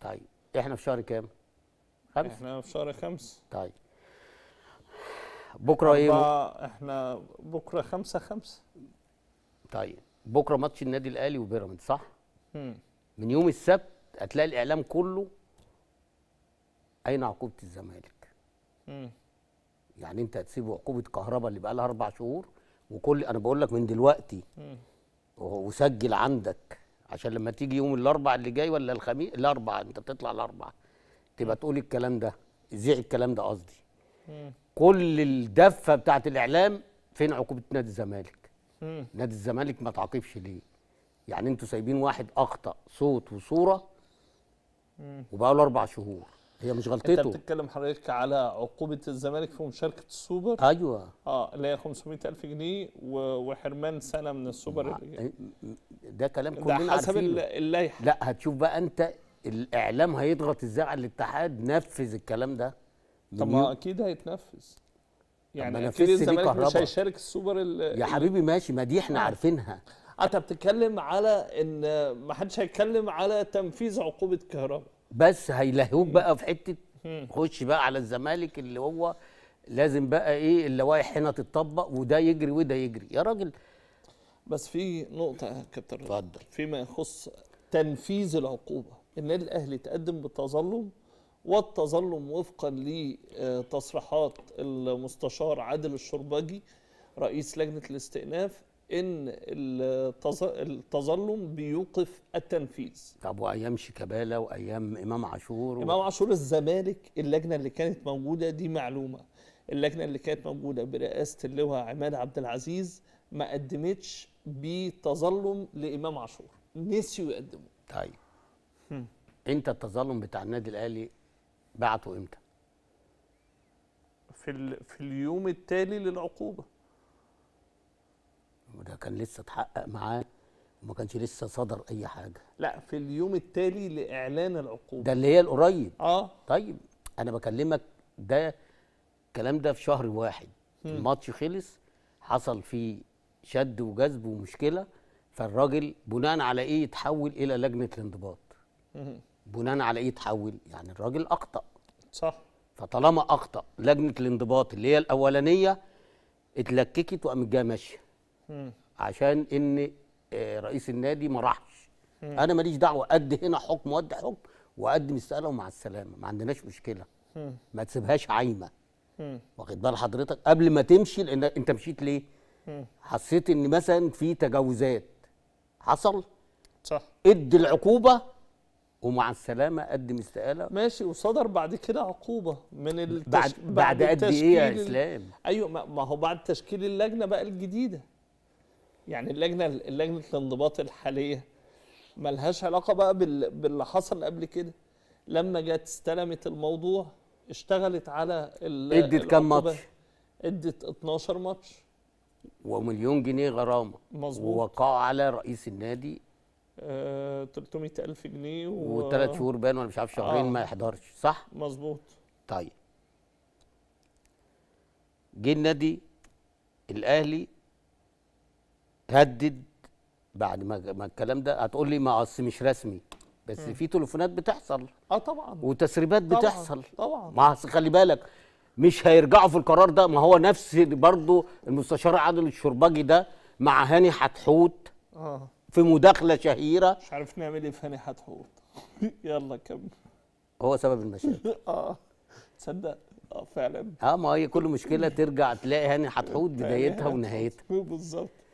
طيب احنا في شهر كام؟ خمس احنا في شهر خمس طيب بكره ايه؟ احنا بكره خمسة خمسة طيب بكره ماتش النادي الاهلي وبيراميدز صح؟ مم. من يوم السبت هتلاقي الاعلام كله اين عقوبه الزمالك؟ مم. يعني انت هتسيب عقوبه كهرباء اللي بقى لها اربع شهور وكل انا بقول لك من دلوقتي مم. وسجل عندك عشان لما تيجي يوم الاربع اللي جاي ولا الخميس الاربع انت بتطلع الاربع تبقى تقول الكلام ده ذيع الكلام ده قصدي كل الدفه بتاعت الاعلام فين عقوبه نادي الزمالك نادي الزمالك ما تعاقبش ليه يعني انتوا سايبين واحد اخطا صوت وصوره وبقى له اربع شهور هي مش غلطته انت بتتكلم حضرتك على عقوبه الزمالك في مشاركه السوبر ايوه اه اللي هي 500000 جنيه وحرمان سنه من السوبر اللي إيه، ده كلام كلنا ده حسب اللائحه لا هتشوف بقى انت الاعلام هيضغط ازاي على الاتحاد نفذ الكلام ده طب يعني ما اكيد هيتنفذ يعني اكيد الزمالك مش هيشارك السوبر يا حبيبي ماشي ما دي احنا آه. عارفينها انت بتتكلم على ان ما حدش هيتكلم على تنفيذ عقوبه كهرباء بس هيلهوك بقى في حته خش بقى على الزمالك اللي هو لازم بقى ايه اللوائح هنا تتطبق وده يجري وده يجري يا راجل بس في نقطه يا كابتن اتفضل فيما يخص تنفيذ العقوبه النادي الاهلي تقدم بالتظلم والتظلم وفقا لتصريحات المستشار عادل الشربجي رئيس لجنه الاستئناف ان التظلم بيوقف التنفيذ طب وايام شيكابالا وايام امام عاشور و... امام عاشور الزمالك اللجنه اللي كانت موجوده دي معلومه اللجنه اللي كانت موجوده برئاسه اللواء عماد عبد العزيز ما قدمتش بتظلم لامام عاشور نسيوا يقدموا طيب هم. انت التظلم بتاع النادي الاهلي بعته امتى في في اليوم التالي للعقوبه ده كان لسه اتحقق معاه وما كانش لسه صدر اي حاجه لا في اليوم التالي لاعلان العقوبه ده اللي هي القريب اه طيب انا بكلمك ده الكلام ده في شهر واحد الماتش خلص حصل فيه شد وجذب ومشكله فالراجل بناء على ايه يتحول الى لجنه الانضباط بناء على ايه يتحول يعني الراجل اخطا صح فطالما اخطا لجنه الانضباط اللي هي الاولانيه اتلككت وقامت جايه ماشيه عشان ان آه، رئيس النادي ما راحش انا ماليش دعوه قد هنا حكم وقد حكم وقد مستقله ومع السلامه ما عندناش مشكله ما تسيبهاش عايمه واخد بال حضرتك قبل ما تمشي لان انت مشيت ليه حسيت ان مثلا في تجاوزات حصل صح ادي العقوبه ومع السلامه قدم استقاله ماشي وصدر بعد كده عقوبه من التش... بعد, بعد قد ايه يا اسلام ايوه ما هو بعد تشكيل اللجنه بقى الجديده يعني اللجنه اللجنه الانضباط الحاليه ملهاش علاقه بقى باللي حصل قبل كده لما جت استلمت الموضوع اشتغلت على ادت كام ماتش؟ ادت 12 ماتش ومليون جنيه غرامه مظبوط ووقعوا على رئيس النادي آه 300000 جنيه و... وثلاث شهور بان ولا مش عارف شهرين آه. ما يحضرش صح؟ مظبوط طيب جه النادي الاهلي هدد بعد ما, ما الكلام ده هتقول لي ما اصل مش رسمي بس في تليفونات بتحصل اه طبعا وتسريبات طبعًا بتحصل طبعا ما خلي بالك مش هيرجعوا في القرار ده ما هو نفس برضه المستشار عادل الشربجي ده مع هاني حتحوت اه في مداخله شهيره مش عارف نعمل ايه في هاني حتحوت يلا كمل هو سبب المشاكل اه تصدق اه فعلا اه ما هي كل مشكله ترجع تلاقي هاني حتحوت بدايتها ونهايتها بالظبط